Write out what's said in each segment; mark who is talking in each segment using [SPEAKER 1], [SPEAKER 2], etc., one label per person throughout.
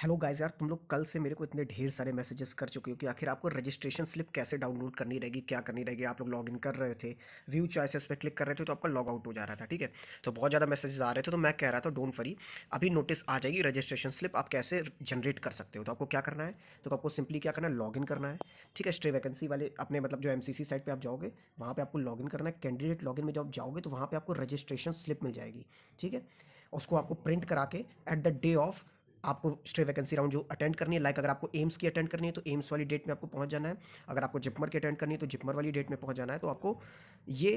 [SPEAKER 1] hello guys यार तुम लोग कल से मेरे को इतने ढेर सारे मैसेजेस कर चुके हो कि आखिर आपको रजिस्ट्रेशन स्लिप कैसे डाउनलोड करनी रहेगी क्या करनी रहेगी आप लोग लॉगिन कर रहे थे व्यू चॉइसेस पे क्लिक कर रहे थे तो आपका लॉग आउट हो जा रहा था ठीक है तो बहुत ज़्यादा मैसेजेस आ रहे थे तो मैं कह रहा था डोंट फरी अभी नोटिस आ जाएगी रजिस्ट्रेशन स्लिप आप कैसे जनरेट कर सकते हो तो आपको क्या करना है तो आपको सिंपली क्या करना है इन करना है ठीक है स्ट्रे वैकेंसी वाले अपने मतलब जो एम साइट पर आप जाओगे वहाँ पर आपको इन करना है कैंडिडेट इन में जब जाओगे तो वहाँ पर आपको रजिस्ट्रेशन स्लिप मिल जाएगी ठीक है उसको आपको प्रिंट करा के एट द डे ऑफ आपको स्ट्रे वैकेंसी राउंड जो अटेंड करनी है लाइक अगर आपको एम्स की अटेंड करनी है तो एम्स वाली डेट में आपको पहुंच जाना है अगर आपको जिपमर की अटेंड करनी है तो जिपमर वाली डेट में पहुंच जाना है तो आपको ये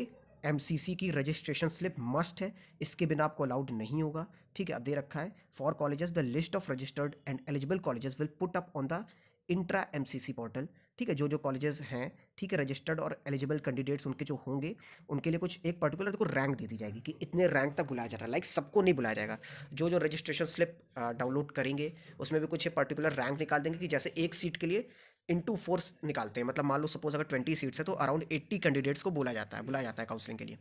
[SPEAKER 1] एम की रजिस्ट्रेशन स्लिप मस्ट है इसके बिना आपको अलाउड नहीं होगा ठीक है अब दे रखा है for colleges the list of registered and eligible colleges will put up on the intra M portal ठीक है जो जो कॉलेजेस हैं ठीक है रजिस्टर्ड और एलिजिबल कैंडिडेट्स उनके जो होंगे उनके लिए कुछ एक पर्टिकुलर को रैंक दे दी जाएगी कि इतने रैंक तक बुलाया जा रहा है लाइक सबको नहीं बुलाया जाएगा जो जो रजिस्ट्रेशन स्लिप डाउनलोड करेंगे उसमें भी कुछ पर्टिकुलर रैंक निकाल देंगे कि जैसे एक सीट के लिए इंटू फोर्स निकालते हैं मतलब मान लो सपोज अगर ट्वेंटी सीट्स है तो अराउंड एट्टी कैंडिडेट्स को बोला जाता है बुलाया जाता है काउंसलिंग के लिए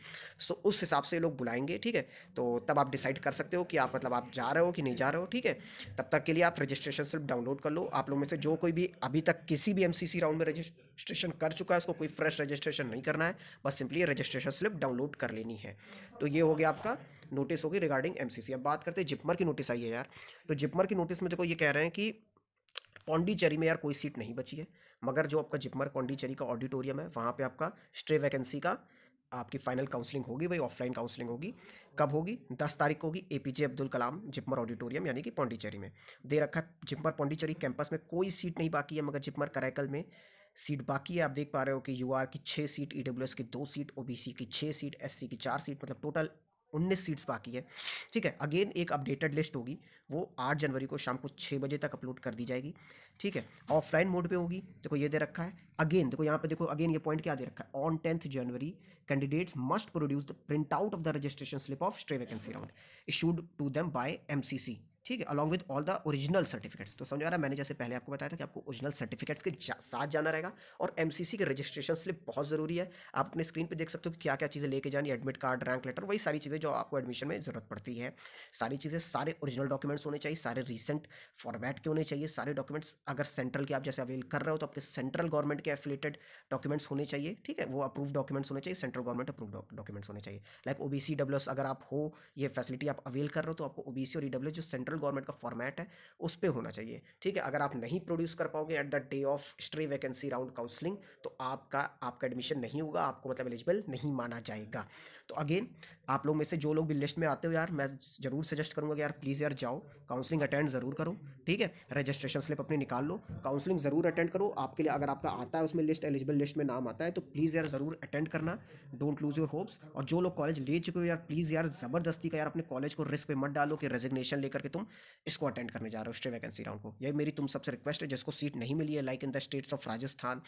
[SPEAKER 1] सो so, उस हिसाब से लोग बुलाएंगे ठीक है तो तब आप डिसाइड कर सकते हो कि आप मतलब आप जा रहे हो कि नहीं जा रहे हो ठीक है तब तक के लिए आप रजिस्ट्रेशन सिर्फ डाउनलोड कर लो आप लोग में से जो कोई भी अभी तक किसी भी एम राउंड में रजिस्ट्रेशन कर चुका है उसको कोई फ्रेश रजिस्ट्रेशन नहीं करना है बस सिंपली रजिस्ट्रेशन स्लिप डाउनलोड कर लेनी है तो ये हो गया आपका नोटिस होगी रिगार्डिंग एमसीसी अब बात करते हैं जिपमर की नोटिस आई है यार तो जिपमर की नोटिस में देखो ये कह रहे हैं कि पौंडीचेरी में यार कोई सीट नहीं बची है मगर जो आपका जिपमर पौंडीचेरी का ऑडिटोरियम है वहाँ पे आपका स्ट्रे वैकेंसी का आपकी फाइनल काउंसलिंग होगी वही ऑफलाइन काउंसलिंग होगी कब होगी दस तारीख को होगी A P J Abdul Kalam JIPMER auditorium यानी कि पौंडीचेरी में दे रखा है जिपमर पौंडीचेरी कैंपस में कोई सीट नहीं बाकी है मगर जिपमर करैकल में सीट बाकी है आप देख पा रहे हो कि यू की छः सीट ई e की दो सीट ओ की छः सीट एस की चार सीट मतलब टोटल उन्नीस सीट्स बाकी है ठीक है अगेन एक अपडेटेड लिस्ट होगी वो आठ जनवरी को शाम को 6 बजे तक अपलोड कर दी जाएगी ठीक है ऑफलाइन मोड पे होगी देखो ये दे रखा है अगेन देखो यहाँ पे देखो अगेन ये पॉइंट क्या दे रखा है on tenth January candidates must produce the print out of the registration slip of stray vacancy round issued to them by M ठीक है along with all the original certificates तो समझ आ रहा है मैंने जैसे पहले आपको बताया था कि आपको ओरिजिनल सर्टिफिकेट्स के जा, साथ जाना रहेगा और एम के रजिस्ट्रेशन स्लिप बहुत जरूरी है आप अपने स्क्रीन पर देख सकते हो कि क्या क्या चीज़ें लेके जानी एडमिट कार्ड रैंक लेटर वही सारी चीज़ें जो आपको एडमिशन में जरूरत पड़ती है सारी चीज़ें सारे ओरिजिनल डॉक्यूमेंट्स होने चाहिए सारे रिसेंट फॉर्मेट के होने चाहिए सारे डॉक्यूमेंट्स अगर सेंट्रल के आप जैसे अवेल कर रहे हो तो आपके सेंट्रल गवर्नमेंट के एफिलेटेड डॉक्यूमेंट्स होने चाहिए ठीक है वो अप्रूव डॉक्यूमेंट्स होने चाहिए सेंट्रल गवर्नमेंट अप्रूव डॉक्यूमेंट्स होने चाहिए लाइक ओबीसी डब्ल्यूएस अगर आप हो ये फैसिलिटी आप अवेल कर रहे हो तो आपको ओबीसी और ईडब्ल्यू e जो सेंट्रल सेंट्रल गवर्नमेंट का फॉर्मेट है उस पर होना चाहिए ठीक है अगर आप नहीं प्रोड्यूस कर पाओगे at the day of stray vacancy round counselling तो आपका आपका एडमिशन नहीं होगा आपको मतलब एलिजिबल नहीं माना जाएगा तो अगेन आप लोग में से जो लोग भी लिस्ट में आते हो यार मैं जरूर सजेस्ट करूँगा कि यार प्लीज़ यार जाओ काउंसलिंग अटेंड ज़रूर करो ठीक है रजिस्ट्रेशन स्लिप अपनी निकाल लो काउंसलिंग ज़रूर अटेंड करो आपके लिए अगर आपका आता है उसमें लिस्ट एलिजिबल लिस्ट में नाम आता है तो प्लीज़ यार ज़रूर अटेंड करना डोंट लूज़ योर होप्स और जो लोग कॉलेज ले चुके हो यार प्लीज़ यार ज़बरदस्ती का यार अपने कॉलेज को रिस्क पे मत डालो कि रेजिग्नेशन लेकर के तुम इसको अटेंड करने जा रहे हो स्टे वैकेंसी राउंड को यही मेरी तुम सबसे रिक्वेस्ट है जिसको सीट नहीं मिली है like in the states of Rajasthan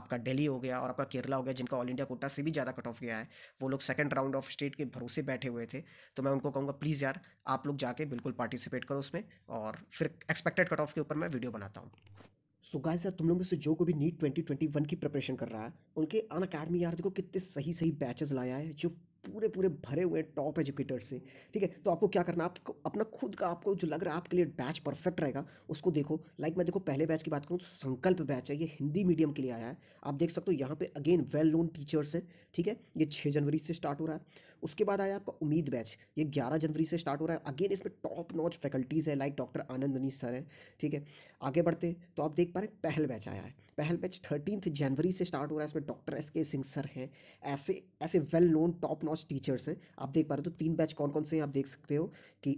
[SPEAKER 1] आपका दिल्ली हो गया और आपका केरला हो गया जिनका ऑल इंडिया कोटा से भी ज़्यादा कट ऑफ गया है वो लोग सेकंड राउंड ऑफ स्टेट के भरोसे बैठे हुए थे तो मैं उनको कहूँगा प्लीज़ यार आप लोग जाके बिल्कुल पार्टिसिपेट करो उसमें और फिर एक्सपेक्टेड कट ऑफ के ऊपर मैं वीडियो बनाता हूँ सो गाय सर तुम लोग में से जो को भी नीट 2021 की प्रिपरेशन कर रहा है उनके अन अकेडमी यार देखो कितने सही सही बैचेस लाया है जो पूरे पूरे भरे हुए टॉप एजुकेटर से ठीक है तो आपको क्या करना आपको अपना खुद का आपको जो लग रहा है आपके लिए बैच परफेक्ट रहेगा उसको देखो लाइक मैं देखो पहले बैच की बात करूँ तो संकल्प बैच है ये हिंदी मीडियम के लिए आया है आप देख सकते हो यहाँ पे अगेन वेल नोन टीचर्स है ठीक है ये छः जनवरी से स्टार्ट हो रहा है उसके बाद आया आपका उम्मीद बैच ये ग्यारह जनवरी से स्टार्ट हो रहा है अगेन इसमें टॉप नॉच फैकल्टीज़ है like doctor Anand Manish sir है ठीक है आगे बढ़ते तो आप देख पा रहे हैं पहल बैच आया है पहल बैच थर्टीन जनवरी से स्टार्ट हो रहा है इसमें डॉक्टर एस के सिंह सर हैं ऐसे ऐसे वेल नोन टॉप नॉच पाँच टीचर्स हैं आप देख पा रहे हो तो तीन बैच कौन कौन से हैं आप देख सकते हो कि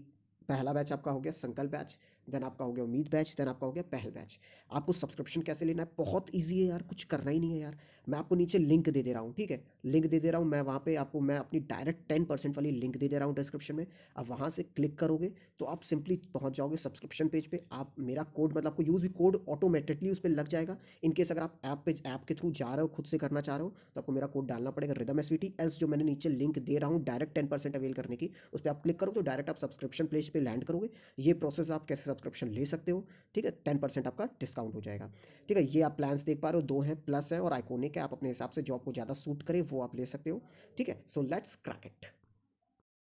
[SPEAKER 1] पहला बैच आपका हो गया संकल्प बैच देन आपका हो गया उम्मीद बैच देन आपका हो गया पहल बैच आपको सब्सक्रिप्शन कैसे लेना है बहुत ईजी है यार कुछ करना ही नहीं है यार मैं आपको नीचे लिंक दे दे रहा हूँ ठीक है लिंक दे दे रहा हूँ मैं वहाँ पे आपको मैं अपनी डायरेक्ट टेन परसेंट वाली लिंक दे दे रहा हूँ डिस्क्रिप्शन में अब वहाँ से क्लिक करोगे तो आप सिंपली पहुँच जाओगे सब्सक्रिप्शन पेज पर आप मेरा कोड मतलब आपको यूज़ भी कोड ऑटोमेटिकली उस पर लग जाएगा इनकेस अगर आप ऐप पे ऐप के थ्रू जा रहे हो खुद से करना चाह रहे हो तो आपको मेरा कोड डालना पड़ेगा रिदम एस एस जो मैंने नीचे लिंक दे रहा हूँ डायरेक्ट टेन परसेंट अवेल करने की उस पर आप क्लिक करो तो डायरेक्ट आप सब्सक्रिप्शन पेज पर लैंड करोगे ये प्रोसेस आप कैसे सब्सक्रिप्शन ले सकते हो ठीक है टेन परसेंट आपका डिस्काउंट हो जाएगा ठीक है ये आप प्लान्स देख पा रहे हो दो हैं प्लस हैं और आइकोनिक है आप अपने हिसाब से जॉब को ज़्यादा सूट करे वो आप ले सकते हो ठीक है सो लेट्स क्रैक इट